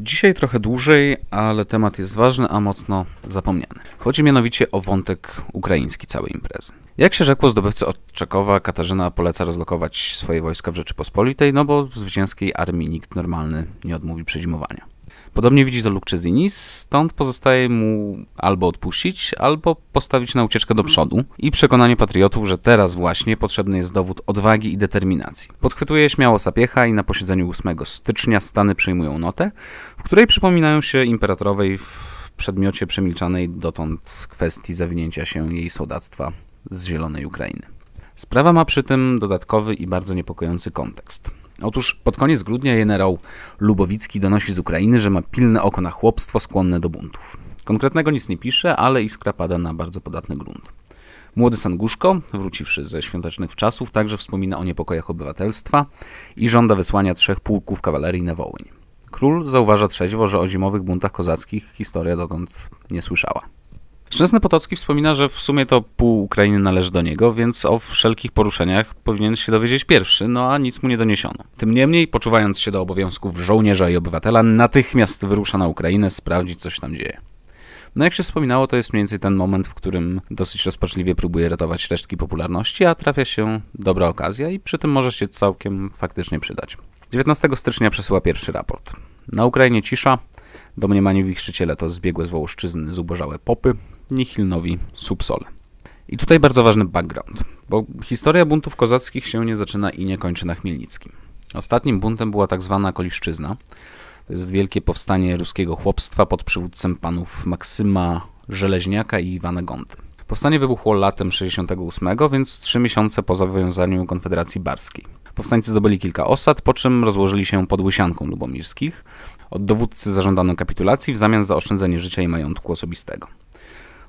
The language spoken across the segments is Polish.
Dzisiaj trochę dłużej, ale temat jest ważny, a mocno zapomniany. Chodzi mianowicie o wątek ukraiński całej imprezy. Jak się rzekło, zdobywcy od Czekowa Katarzyna poleca rozlokować swoje wojska w Rzeczypospolitej, no bo zwycięskiej armii nikt normalny nie odmówi przyjmowania. Podobnie widzi to Luke stąd pozostaje mu albo odpuścić, albo postawić na ucieczkę do przodu i przekonanie patriotów, że teraz właśnie potrzebny jest dowód odwagi i determinacji. Podchwytuje śmiało Sapiecha i na posiedzeniu 8 stycznia Stany przyjmują notę, w której przypominają się imperatorowej w przedmiocie przemilczanej dotąd kwestii zawinięcia się jej sołdactwa z Zielonej Ukrainy. Sprawa ma przy tym dodatkowy i bardzo niepokojący kontekst. Otóż pod koniec grudnia generał Lubowicki donosi z Ukrainy, że ma pilne oko na chłopstwo skłonne do buntów. Konkretnego nic nie pisze, ale iskra pada na bardzo podatny grunt. Młody Sanguszko, wróciwszy ze świątecznych czasów, także wspomina o niepokojach obywatelstwa i żąda wysłania trzech pułków kawalerii na Wołyń. Król zauważa trzeźwo, że o zimowych buntach kozackich historia dotąd nie słyszała. Szczęsny Potocki wspomina, że w sumie to pół Ukrainy należy do niego, więc o wszelkich poruszeniach powinien się dowiedzieć pierwszy, no a nic mu nie doniesiono. Tym niemniej, poczuwając się do obowiązków żołnierza i obywatela, natychmiast wyrusza na Ukrainę sprawdzić, co się tam dzieje. No jak się wspominało, to jest mniej więcej ten moment, w którym dosyć rozpaczliwie próbuje ratować resztki popularności, a trafia się dobra okazja i przy tym może się całkiem faktycznie przydać. 19 stycznia przesyła pierwszy raport. Na Ukrainie cisza, domniemani wichrzyciele to zbiegłe z Wołoszczyzny zubożałe popy, Nihilnowi Subsol. I tutaj bardzo ważny background, bo historia buntów kozackich się nie zaczyna i nie kończy na Chmielnickim. Ostatnim buntem była tak zwana Koliszczyzna, to jest wielkie powstanie ruskiego chłopstwa pod przywódcem panów Maksyma Żeleźniaka i Iwana Gonty. Powstanie wybuchło latem 68, więc trzy miesiące po zawiązaniu Konfederacji Barskiej. Powstańcy zdobyli kilka osad, po czym rozłożyli się pod Łysianką Lubomirskich. Od dowódcy zażądano kapitulacji w zamian za oszczędzenie życia i majątku osobistego.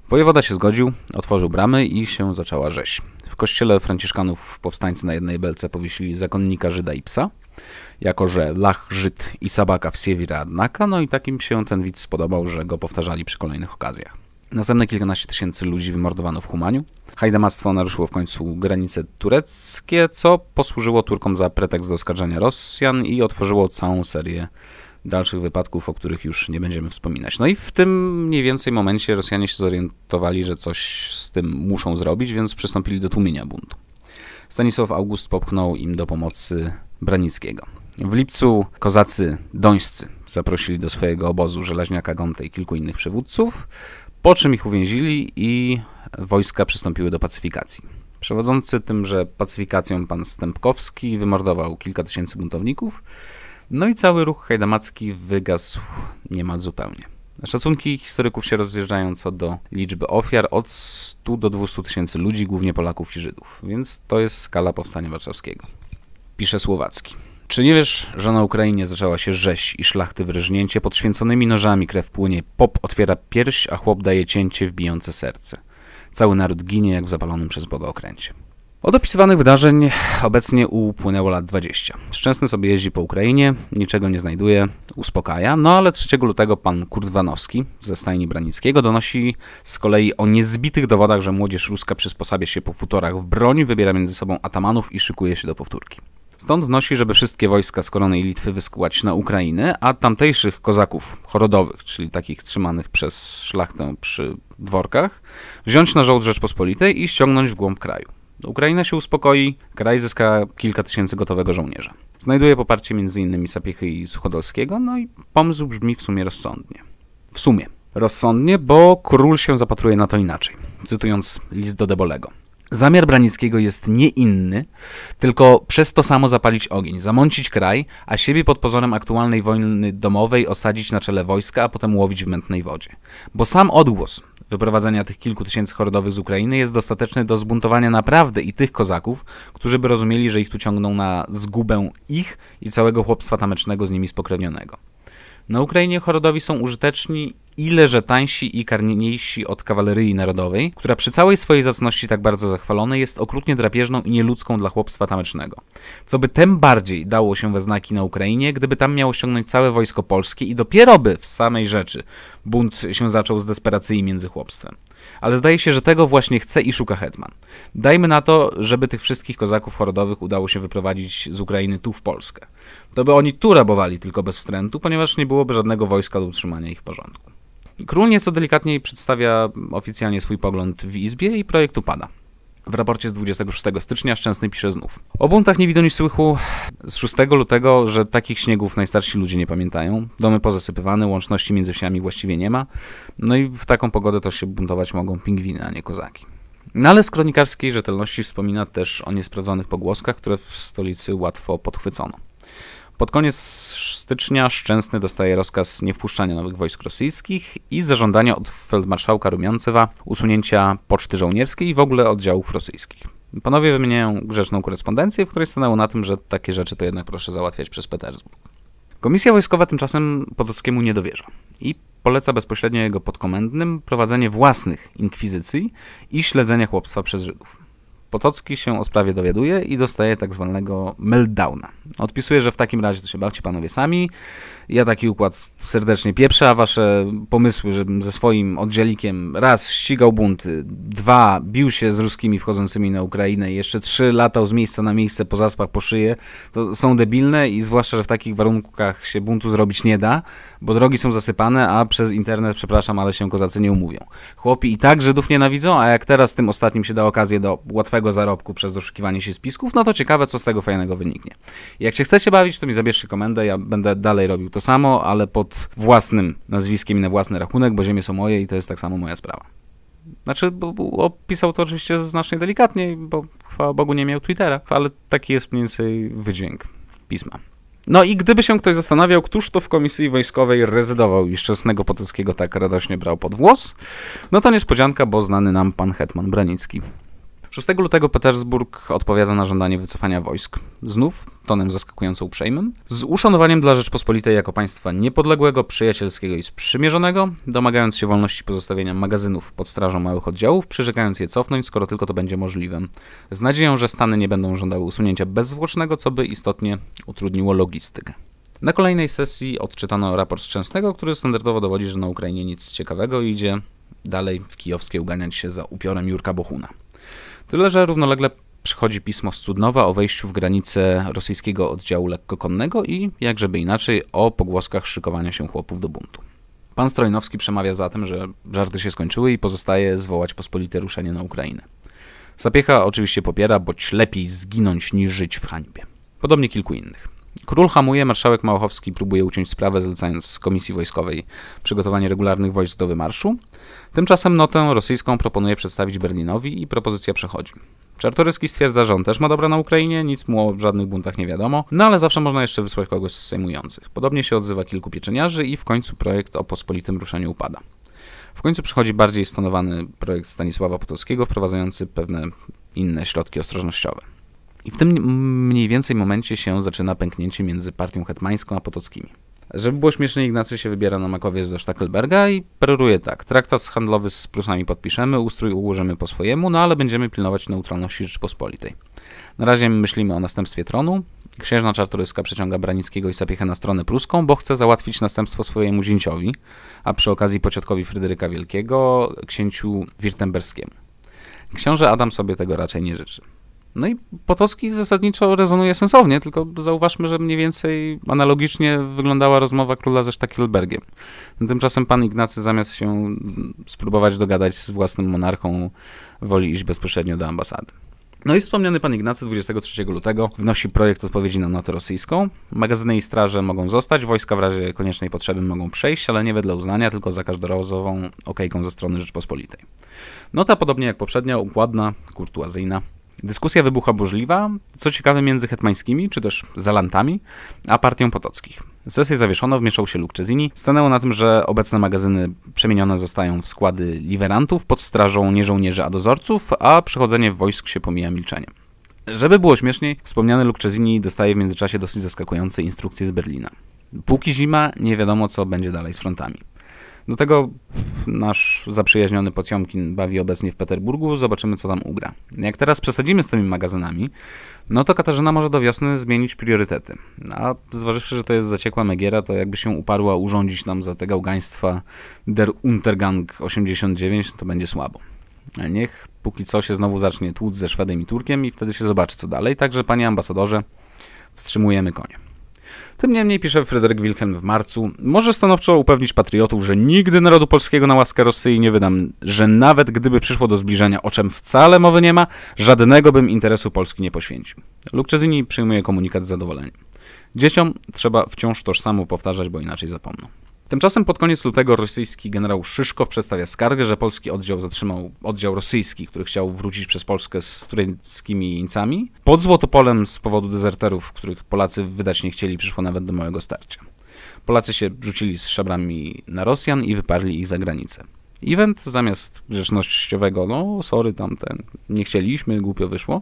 Wojewoda się zgodził, otworzył bramy i się zaczęła rzeź. W kościele franciszkanów powstańcy na jednej belce powiesili zakonnika Żyda i psa, jako że Lach Żyd i Sabaka w Siewira Adnaka, no i takim się ten widz spodobał, że go powtarzali przy kolejnych okazjach. Następne kilkanaście tysięcy ludzi wymordowano w Humaniu. Hajdamactwo naruszyło w końcu granice tureckie, co posłużyło Turkom za pretekst do oskarżenia Rosjan i otworzyło całą serię dalszych wypadków, o których już nie będziemy wspominać. No i w tym mniej więcej momencie Rosjanie się zorientowali, że coś z tym muszą zrobić, więc przystąpili do tłumienia buntu. Stanisław August popchnął im do pomocy Branickiego. W lipcu kozacy dońscy zaprosili do swojego obozu żelaźniaka Gontę i kilku innych przywódców, po czym ich uwięzili i wojska przystąpiły do pacyfikacji. Przewodzący tymże pacyfikacją pan Stępkowski wymordował kilka tysięcy buntowników, no i cały ruch hajdamacki wygasł niemal zupełnie. Szacunki historyków się rozjeżdżają co do liczby ofiar od 100 do 200 tysięcy ludzi, głównie Polaków i Żydów, więc to jest skala powstania warszawskiego. Pisze Słowacki. Czy nie wiesz, że na Ukrainie zaczęła się rzeź i szlachty wyrżnięcie, pod święconymi nożami krew płynie, pop otwiera pierś, a chłop daje cięcie w bijące serce. Cały naród ginie jak w zapalonym przez Boga okręcie. Od opisywanych wydarzeń obecnie upłynęło lat 20. Szczęsny sobie jeździ po Ukrainie, niczego nie znajduje, uspokaja, no ale 3 lutego pan Kurtwanowski ze stajni Branickiego donosi z kolei o niezbitych dowodach, że młodzież ruska przysposabia się po futorach w broń, wybiera między sobą atamanów i szykuje się do powtórki. Stąd wnosi, żeby wszystkie wojska z Korony i Litwy wyskułać na Ukrainę, a tamtejszych kozaków chorodowych, czyli takich trzymanych przez szlachtę przy dworkach, wziąć na żołd Rzeczpospolitej i ściągnąć w głąb kraju. Ukraina się uspokoi, kraj zyska kilka tysięcy gotowego żołnierza. Znajduje poparcie m.in. Sapiechy i Suchodolskiego, no i pomysł brzmi w sumie rozsądnie. W sumie. Rozsądnie, bo król się zapatruje na to inaczej. Cytując list do Debolego. Zamiar Branickiego jest nie inny, tylko przez to samo zapalić ogień, zamącić kraj, a siebie pod pozorem aktualnej wojny domowej osadzić na czele wojska, a potem łowić w mętnej wodzie. Bo sam odgłos wyprowadzenia tych kilku tysięcy hordowych z Ukrainy jest dostateczny do zbuntowania naprawdę i tych kozaków, którzy by rozumieli, że ich tu ciągną na zgubę ich i całego chłopstwa tamecznego z nimi spokrewnionego. Na Ukrainie hordowi są użyteczni ileże tańsi i karniejsi od kawalerii narodowej, która przy całej swojej zacności tak bardzo zachwalonej jest okrutnie drapieżną i nieludzką dla chłopstwa tamecznego. Co by tem bardziej dało się we znaki na Ukrainie, gdyby tam miało ściągnąć całe wojsko polskie i dopiero by w samej rzeczy bunt się zaczął z desperacji między chłopstwem. Ale zdaje się, że tego właśnie chce i szuka Hetman. Dajmy na to, żeby tych wszystkich kozaków chorodowych udało się wyprowadzić z Ukrainy tu w Polskę. To by oni tu rabowali tylko bez wstrętu, ponieważ nie byłoby żadnego wojska do utrzymania ich porządku. Król nieco delikatniej przedstawia oficjalnie swój pogląd w Izbie i projekt upada. W raporcie z 26 stycznia Szczęsny pisze znów. O buntach nie widać słychu z 6 lutego, że takich śniegów najstarsi ludzie nie pamiętają. Domy pozasypywane, łączności między wsiami właściwie nie ma. No i w taką pogodę to się buntować mogą pingwiny, a nie kozaki. No ale z kronikarskiej rzetelności wspomina też o niesprawdzonych pogłoskach, które w stolicy łatwo podchwycono. Pod koniec stycznia Szczęsny dostaje rozkaz niewpuszczania nowych wojsk rosyjskich i zażądania od feldmarszałka Rumiancewa usunięcia poczty żołnierskiej i w ogóle oddziałów rosyjskich. Panowie wymieniają grzeczną korespondencję, w której stanęło na tym, że takie rzeczy to jednak proszę załatwiać przez Petersburg. Komisja wojskowa tymczasem Potockiemu nie dowierza i poleca bezpośrednio jego podkomendnym prowadzenie własnych inkwizycji i śledzenie chłopstwa przez Żydów. Potocki się o sprawie dowiaduje i dostaje tak zwanego meltdowna. Odpisuje, że w takim razie to się bawcie panowie sami. Ja taki układ serdecznie pieprzę, a wasze pomysły, żebym ze swoim oddzielikiem raz ścigał bunty, dwa bił się z ruskimi wchodzącymi na Ukrainę, jeszcze trzy latał z miejsca na miejsce po zaspach, po szyję, to są debilne i zwłaszcza, że w takich warunkach się buntu zrobić nie da, bo drogi są zasypane, a przez internet, przepraszam, ale się kozacy nie umówią. Chłopi i tak Żydów nienawidzą, a jak teraz tym ostatnim się da okazję do łatwego łatwego zarobku przez doszukiwanie się spisków, no to ciekawe, co z tego fajnego wyniknie. Jak się chcecie bawić, to mi zabierzcie komendę, ja będę dalej robił to samo, ale pod własnym nazwiskiem i na własny rachunek, bo ziemie są moje i to jest tak samo moja sprawa. Znaczy, bo, bo opisał to oczywiście znacznie delikatniej, bo chwała Bogu nie miał Twittera, ale taki jest mniej więcej wydźwięk pisma. No i gdyby się ktoś zastanawiał, któż to w komisji wojskowej rezydował i szczesnego Potockiego tak radośnie brał pod włos, no to niespodzianka, bo znany nam pan Hetman Branicki. 6 lutego Petersburg odpowiada na żądanie wycofania wojsk. Znów, tonem zaskakująco uprzejmym, z uszanowaniem dla Rzeczpospolitej jako państwa niepodległego, przyjacielskiego i sprzymierzonego, domagając się wolności pozostawienia magazynów pod strażą małych oddziałów, przyrzekając je cofnąć, skoro tylko to będzie możliwe. Z nadzieją, że Stany nie będą żądały usunięcia bezzwłocznego, co by istotnie utrudniło logistykę. Na kolejnej sesji odczytano raport Szczęsnego, który standardowo dowodzi, że na Ukrainie nic ciekawego idzie dalej w kijowskiej uganiać się za upiorem Jurka Bohuna. Tyle, że równolegle przychodzi pismo z Cudnowa o wejściu w granicę rosyjskiego oddziału lekkokonnego i, jakżeby inaczej, o pogłoskach szykowania się chłopów do buntu. Pan Strojnowski przemawia za tym, że żarty się skończyły i pozostaje zwołać pospolite ruszenie na Ukrainę. Sapiecha oczywiście popiera, bo lepiej zginąć niż żyć w hańbie. Podobnie kilku innych. Król hamuje, marszałek Małachowski próbuje uciąć sprawę, zlecając z Komisji Wojskowej przygotowanie regularnych wojsk do wymarszu. Tymczasem notę rosyjską proponuje przedstawić Berlinowi i propozycja przechodzi. Czartoryski stwierdza, że on też ma dobra na Ukrainie, nic mu o żadnych buntach nie wiadomo, no ale zawsze można jeszcze wysłać kogoś z sejmujących. Podobnie się odzywa kilku pieczeniarzy i w końcu projekt o pospolitym ruszeniu upada. W końcu przychodzi bardziej stonowany projekt Stanisława Potockiego, wprowadzający pewne inne środki ostrożnościowe. I w tym mniej więcej momencie się zaczyna pęknięcie między partią hetmańską a potockimi. Żeby było śmieszne, Ignacy się wybiera na makowiec do Stackelberga i peroruje tak. Traktat handlowy z Prusami podpiszemy, ustrój ułożymy po swojemu, no ale będziemy pilnować neutralności Rzeczypospolitej. Na razie myślimy o następstwie tronu. Księżna Czartoryska przeciąga Branickiego i Sapiechę na stronę pruską, bo chce załatwić następstwo swojemu zięciowi, a przy okazji pociotkowi Fryderyka Wielkiego, księciu Wirtemberskiemu. Książę Adam sobie tego raczej nie życzy. No i Potocki zasadniczo rezonuje sensownie, tylko zauważmy, że mniej więcej analogicznie wyglądała rozmowa króla ze Sztakilbergiem. Tymczasem pan Ignacy zamiast się spróbować dogadać z własnym monarchą, woli iść bezpośrednio do ambasady. No i wspomniany pan Ignacy 23 lutego wnosi projekt odpowiedzi na NATO rosyjską. Magazyny i straże mogą zostać, wojska w razie koniecznej potrzeby mogą przejść, ale nie wedle uznania, tylko za każdorazową okejką ze strony Rzeczpospolitej. Nota, podobnie jak poprzednia, układna, kurtuazyjna, Dyskusja wybuchła burzliwa, co ciekawe między hetmańskimi, czy też zalantami, a partią potockich. Sesję zawieszono, wmieszał się Lukczezini. Stanęło na tym, że obecne magazyny przemienione zostają w składy liwerantów pod strażą nie żołnierzy, a dozorców, a przechodzenie wojsk się pomija milczeniem. Żeby było śmieszniej, wspomniany Lukczezini dostaje w międzyczasie dosyć zaskakujące instrukcje z Berlina. Póki zima, nie wiadomo co będzie dalej z frontami. Do tego nasz zaprzyjaźniony Pocjomkin bawi obecnie w Peterburgu, zobaczymy co tam ugra. Jak teraz przesadzimy z tymi magazynami, no to Katarzyna może do wiosny zmienić priorytety. A zważywszy, że to jest zaciekła Megiera, to jakby się uparła urządzić nam za te gałgaństwa Der Untergang 89, to będzie słabo. Niech póki co się znowu zacznie tłuc ze Szwedem i Turkiem i wtedy się zobaczy co dalej. Także panie ambasadorze, wstrzymujemy konie. Tym niemniej, pisze Fryderyk Wilhelm w marcu, może stanowczo upewnić patriotów, że nigdy narodu polskiego na łaskę Rosji nie wydam, że nawet gdyby przyszło do zbliżenia, o czym wcale mowy nie ma, żadnego bym interesu Polski nie poświęcił. Lukczezini przyjmuje komunikat z zadowoleniem. Dzieciom trzeba wciąż toż samo powtarzać, bo inaczej zapomną. Tymczasem pod koniec lutego rosyjski generał Szyszkow przedstawia skargę, że polski oddział zatrzymał oddział rosyjski, który chciał wrócić przez Polskę z tureckimi jeńcami. Pod Złotopolem z powodu dezerterów, których Polacy wydać nie chcieli, przyszło nawet do małego starcia. Polacy się rzucili z szabrami na Rosjan i wyparli ich za granicę. Event zamiast grzecznościowego, no sorry tamten, nie chcieliśmy, głupio wyszło,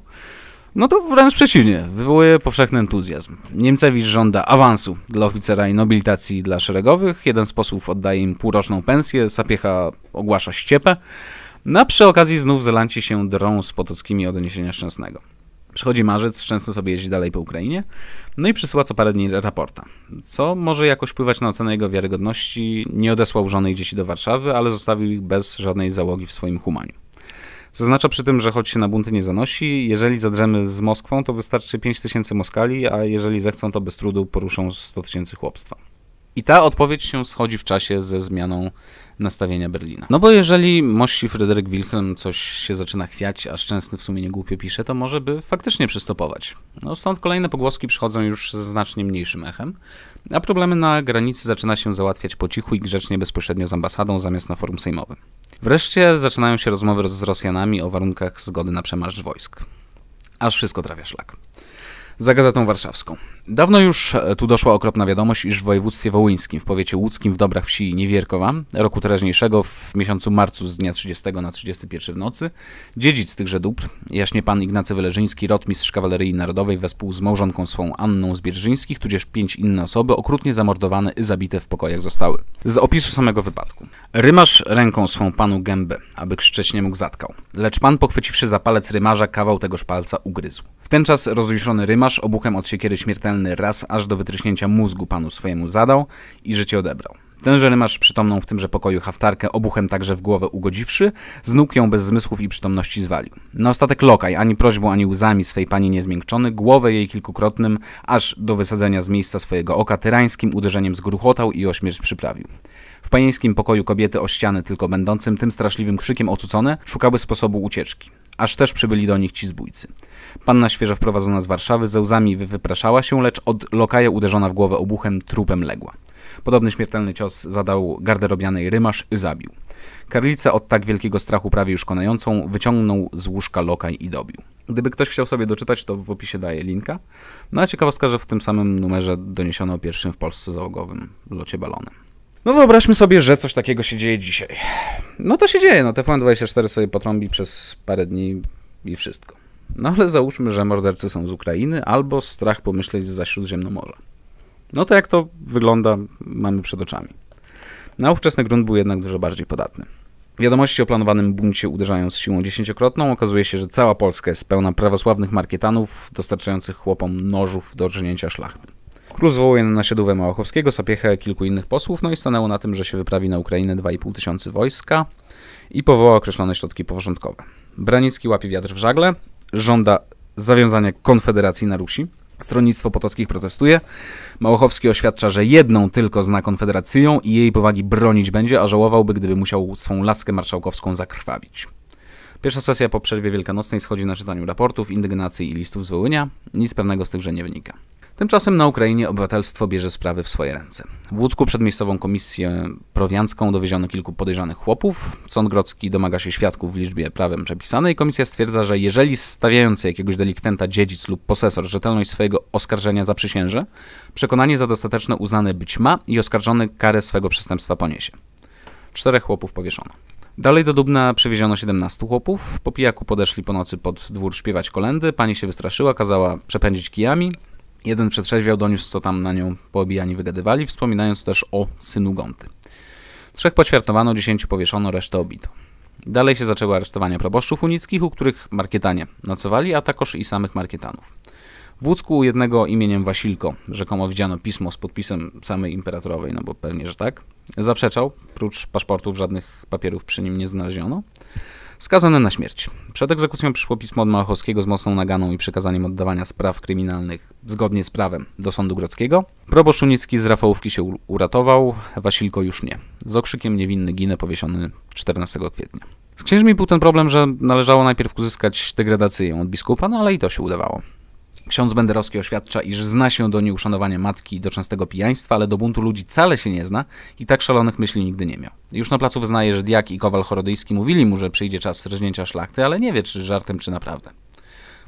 no to wręcz przeciwnie, wywołuje powszechny entuzjazm. Niemcewicz żąda awansu dla oficera i nobilitacji dla szeregowych, jeden z posłów oddaje im półroczną pensję, Sapiecha ogłasza ściepę, na przy okazji znów Zelanci się drą z Potockimi odniesienia Szczęsnego. Przychodzi marzec, Szczęsny sobie jeździ dalej po Ukrainie, no i przysyła co parę dni raporta, co może jakoś wpływać na ocenę jego wiarygodności. Nie odesłał żony i dzieci do Warszawy, ale zostawił ich bez żadnej załogi w swoim humaniu. Zaznacza przy tym, że choć się na bunty nie zanosi, jeżeli zadrzemy z Moskwą, to wystarczy 5 tysięcy Moskali, a jeżeli zechcą, to bez trudu poruszą 100 tysięcy chłopstwa. I ta odpowiedź się schodzi w czasie ze zmianą nastawienia Berlina. No bo jeżeli mości Fryderyk Wilhelm coś się zaczyna chwiać, a Szczęsny w sumie nie głupio pisze, to może by faktycznie przystopować. No stąd kolejne pogłoski przychodzą już ze znacznie mniejszym echem, a problemy na granicy zaczyna się załatwiać po cichu i grzecznie bezpośrednio z ambasadą zamiast na forum sejmowym. Wreszcie zaczynają się rozmowy z Rosjanami o warunkach zgody na przemarsz wojsk. Aż wszystko trafia szlak za Gazetą Warszawską. Dawno już e, tu doszła okropna wiadomość, iż w województwie wołyńskim, w powiecie łódzkim, w Dobrach Wsi Niewierkowa, roku teraźniejszego, w miesiącu marcu z dnia 30 na 31 w nocy, dziedzic tychże dóbr, jaśnie pan Ignacy Wyleżyński, rotmistrz Kawalerii Narodowej, wespół z małżonką swą Anną z Bierżyńskich, tudzież pięć inne osoby, okrutnie zamordowane i zabite w pokojach zostały. Z opisu samego wypadku. Rymarz ręką swą panu gębę, aby krzyczeć nie mógł zatkał. Lecz pan, pochwyciwszy za palec rymarza, kawał tegoż palca ugryzł. W ten czas rozjuszony rymarz obuchem od siekiery śmiertelny raz aż do wytryśnięcia mózgu panu swojemu zadał i życie odebrał. Tenże rymarz przytomną w tymże pokoju haftarkę obuchem także w głowę ugodziwszy, z nóg ją bez zmysłów i przytomności zwalił. Na ostatek lokaj, ani prośbą, ani łzami swej pani niezmiękczony, głowę jej kilkukrotnym, aż do wysadzenia z miejsca swojego oka tyrańskim uderzeniem zgruchotał i o śmierć przyprawił. W panieńskim pokoju kobiety o ściany tylko będącym tym straszliwym krzykiem ocucone szukały sposobu ucieczki aż też przybyli do nich ci zbójcy. Panna świeżo wprowadzona z Warszawy ze łzami wypraszała się, lecz od lokaja uderzona w głowę obuchem trupem legła. Podobny śmiertelny cios zadał garderobianej rymarz i zabił. Karlicę od tak wielkiego strachu prawie już konającą wyciągnął z łóżka lokaj i dobił. Gdyby ktoś chciał sobie doczytać, to w opisie daje linka. No a ciekawostka, że w tym samym numerze doniesiono o pierwszym w Polsce załogowym locie balonem. No wyobraźmy sobie, że coś takiego się dzieje dzisiaj. No to się dzieje, no TVN24 sobie potrąbi przez parę dni i wszystko. No ale załóżmy, że mordercy są z Ukrainy albo strach pomyśleć za Śródziemnomorza. No to jak to wygląda, mamy przed oczami. Na ówczesny grunt był jednak dużo bardziej podatny. Wiadomości o planowanym buncie uderzają z siłą dziesięciokrotną. Okazuje się, że cała Polska jest pełna prawosławnych markietanów dostarczających chłopom nożów do drznięcia szlachty. Król zwołuje na nasiadówę Małachowskiego, Sapiechę, kilku innych posłów, no i stanęło na tym, że się wyprawi na Ukrainę 2,5 tysiąca wojska i powoła określone środki porządkowe. Branicki łapie wiatr w żagle, żąda zawiązania konfederacji na Rusi. Stronnictwo Potockich protestuje. Małochowski oświadcza, że jedną tylko zna konfederacją i jej powagi bronić będzie, a żałowałby, gdyby musiał swą laskę marszałkowską zakrwawić. Pierwsza sesja po przerwie wielkanocnej schodzi na czytaniu raportów, indygnacji i listów z Wołynia. Nic pewnego z tychże nie wynika. Tymczasem na Ukrainie obywatelstwo bierze sprawy w swoje ręce. W Łódzku przed miejscową komisję prowiancką dowieziono kilku podejrzanych chłopów. Sąd Grodzki domaga się świadków w liczbie prawem przepisanej. Komisja stwierdza, że jeżeli stawiający jakiegoś delikwenta dziedzic lub posesor rzetelność swojego oskarżenia zaprzysięże, przekonanie za dostateczne uznane być ma i oskarżony karę swego przestępstwa poniesie. Czterech chłopów powieszono. Dalej do Dubna przywieziono 17 chłopów. Po pijaku podeszli po nocy pod dwór śpiewać kolendy. Pani się wystraszyła, kazała przepędzić kijami. Jeden przetrzeźwiał doniósł, co tam na nią poobijani wygadywali, wspominając też o synu Gonty. Trzech poćwiartowano, dziesięciu powieszono, resztę obito. Dalej się zaczęły aresztowania proboszczów unickich, u których markietanie nocowali, a także i samych markietanów. W Łódzku jednego imieniem Wasilko, rzekomo widziano pismo z podpisem samej imperatorowej, no bo pewnie, że tak, zaprzeczał, prócz paszportów żadnych papierów przy nim nie znaleziono skazany na śmierć. Przed egzekucją przyszło pismo od Małachowskiego z mocną naganą i przekazaniem oddawania spraw kryminalnych zgodnie z prawem do sądu grodzkiego. Probosz Unicki z Rafałówki się uratował, Wasilko już nie. Z okrzykiem niewinny ginę powieszony 14 kwietnia. Z księżmi był ten problem, że należało najpierw uzyskać degradację od biskupa, no ale i to się udawało. Ksiądz Benderowski oświadcza, iż zna się do nieuszanowania matki i do częstego pijaństwa, ale do buntu ludzi wcale się nie zna i tak szalonych myśli nigdy nie miał. Już na placu wyznaje, że Diak i Kowal Chorodyjski mówili mu, że przyjdzie czas rżnięcia szlachty, ale nie wie, czy żartem, czy naprawdę.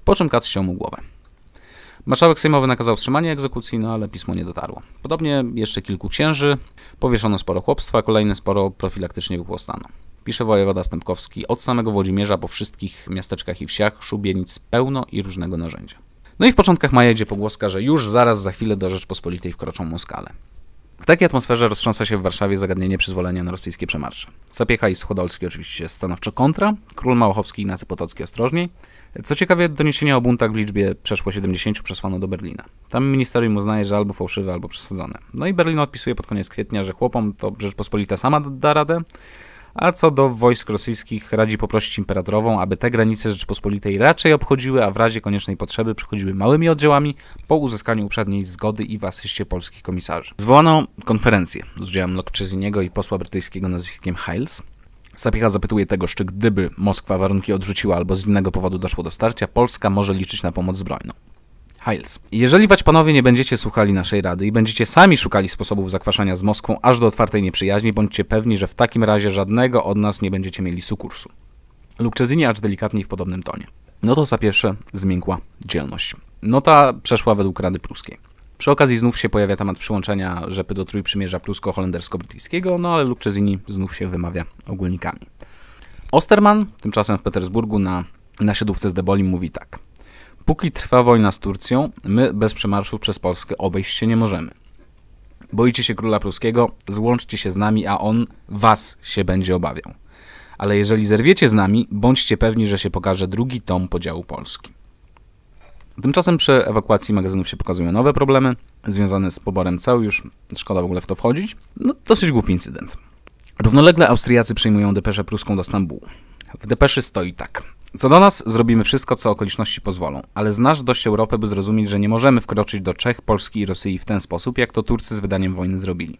Po czym Kac ściął mu głowę. Marszałek Sejmowy nakazał wstrzymanie egzekucji, no ale pismo nie dotarło. Podobnie jeszcze kilku księży, powieszono sporo chłopstwa, kolejne sporo profilaktycznie wychłostano. Pisze wojewoda Stępkowski, od samego Włodzimierza po wszystkich miasteczkach i wsiach szubienic pełno i różnego narzędzia. No i w początkach maja idzie pogłoska, że już zaraz za chwilę do Rzeczpospolitej wkroczą Moskale. W takiej atmosferze roztrząsa się w Warszawie zagadnienie przyzwolenia na rosyjskie przemarsze. Sapiecha i Schodolski oczywiście stanowczo kontra, król Małochowski i Nacy Potocki ostrożniej. Co ciekawe, doniesienia o buntach w liczbie przeszło 70 przesłano do Berlina. Tam ministerium uznaje, że albo fałszywe, albo przesadzone. No i Berlin odpisuje pod koniec kwietnia, że chłopom to Rzeczpospolita sama da radę, a co do wojsk rosyjskich radzi poprosić imperatorową, aby te granice Rzeczypospolitej raczej obchodziły, a w razie koniecznej potrzeby przychodziły małymi oddziałami po uzyskaniu uprzedniej zgody i w asyście polskich komisarzy. Zwołano konferencję z udziałem Lokczyziniego i posła brytyjskiego nazwiskiem Hiles. Sapiecha zapytuje tego, czy gdyby Moskwa warunki odrzuciła albo z innego powodu doszło do starcia, Polska może liczyć na pomoc zbrojną. Jeżeli wać panowie nie będziecie słuchali naszej rady i będziecie sami szukali sposobów zakwaszania z Moskwą aż do otwartej nieprzyjaźni, bądźcie pewni, że w takim razie żadnego od nas nie będziecie mieli sukursu. Lukczezini acz delikatniej w podobnym tonie. No to za pierwsze zmiękła dzielność. Nota przeszła według Rady Pruskiej. Przy okazji znów się pojawia temat przyłączenia rzepy do Trójprzymierza prusko-holendersko-brytyjskiego, no ale Lukczezini znów się wymawia ogólnikami. Osterman, tymczasem w Petersburgu na, na siedówce z Debolim, mówi tak – Póki trwa wojna z Turcją, my bez przemarszów przez Polskę obejść się nie możemy. Boicie się króla pruskiego, złączcie się z nami, a on was się będzie obawiał. Ale jeżeli zerwiecie z nami, bądźcie pewni, że się pokaże drugi tom podziału Polski. Tymczasem przy ewakuacji magazynów się pokazują nowe problemy związane z poborem ceł, już szkoda w ogóle w to wchodzić. No, dosyć głupi incydent. Równolegle Austriacy przyjmują depeszę pruską do Stambułu. W depeszy stoi tak. Co do nas, zrobimy wszystko, co okoliczności pozwolą, ale znasz dość Europy, by zrozumieć, że nie możemy wkroczyć do Czech, Polski i Rosji w ten sposób, jak to Turcy z wydaniem wojny zrobili.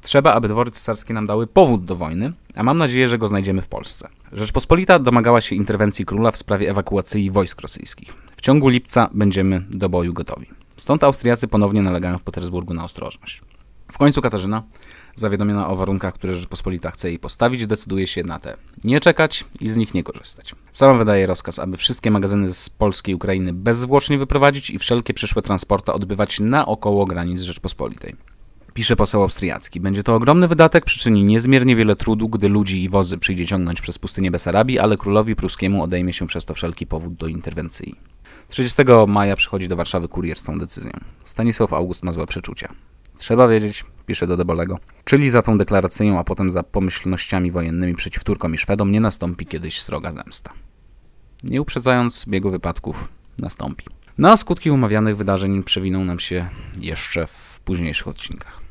Trzeba, aby dwory cesarskie nam dały powód do wojny, a mam nadzieję, że go znajdziemy w Polsce. Rzeczpospolita domagała się interwencji króla w sprawie ewakuacji wojsk rosyjskich. W ciągu lipca będziemy do boju gotowi. Stąd Austriacy ponownie nalegają w Petersburgu na ostrożność. W końcu Katarzyna Zawiadomiona o warunkach, które Rzeczpospolita chce jej postawić, decyduje się na te nie czekać i z nich nie korzystać. Sama wydaje rozkaz, aby wszystkie magazyny z polskiej Ukrainy bezzwłocznie wyprowadzić i wszelkie przyszłe transporta odbywać naokoło granic Rzeczpospolitej pisze poseł austriacki. Będzie to ogromny wydatek, przyczyni niezmiernie wiele trudu, gdy ludzi i wozy przyjdzie ciągnąć przez pustynię Besarabii, ale królowi pruskiemu odejmie się przez to wszelki powód do interwencji. 30 maja przychodzi do Warszawy kurier z tą decyzją. Stanisław August ma złe przeczucia. Trzeba wiedzieć, pisze do Debolego. Czyli za tą deklaracją, a potem za pomyślnościami wojennymi przeciw Turkom i Szwedom nie nastąpi kiedyś sroga zemsta. Nie uprzedzając biegu wypadków, nastąpi. Na skutki umawianych wydarzeń przewiną nam się jeszcze w późniejszych odcinkach.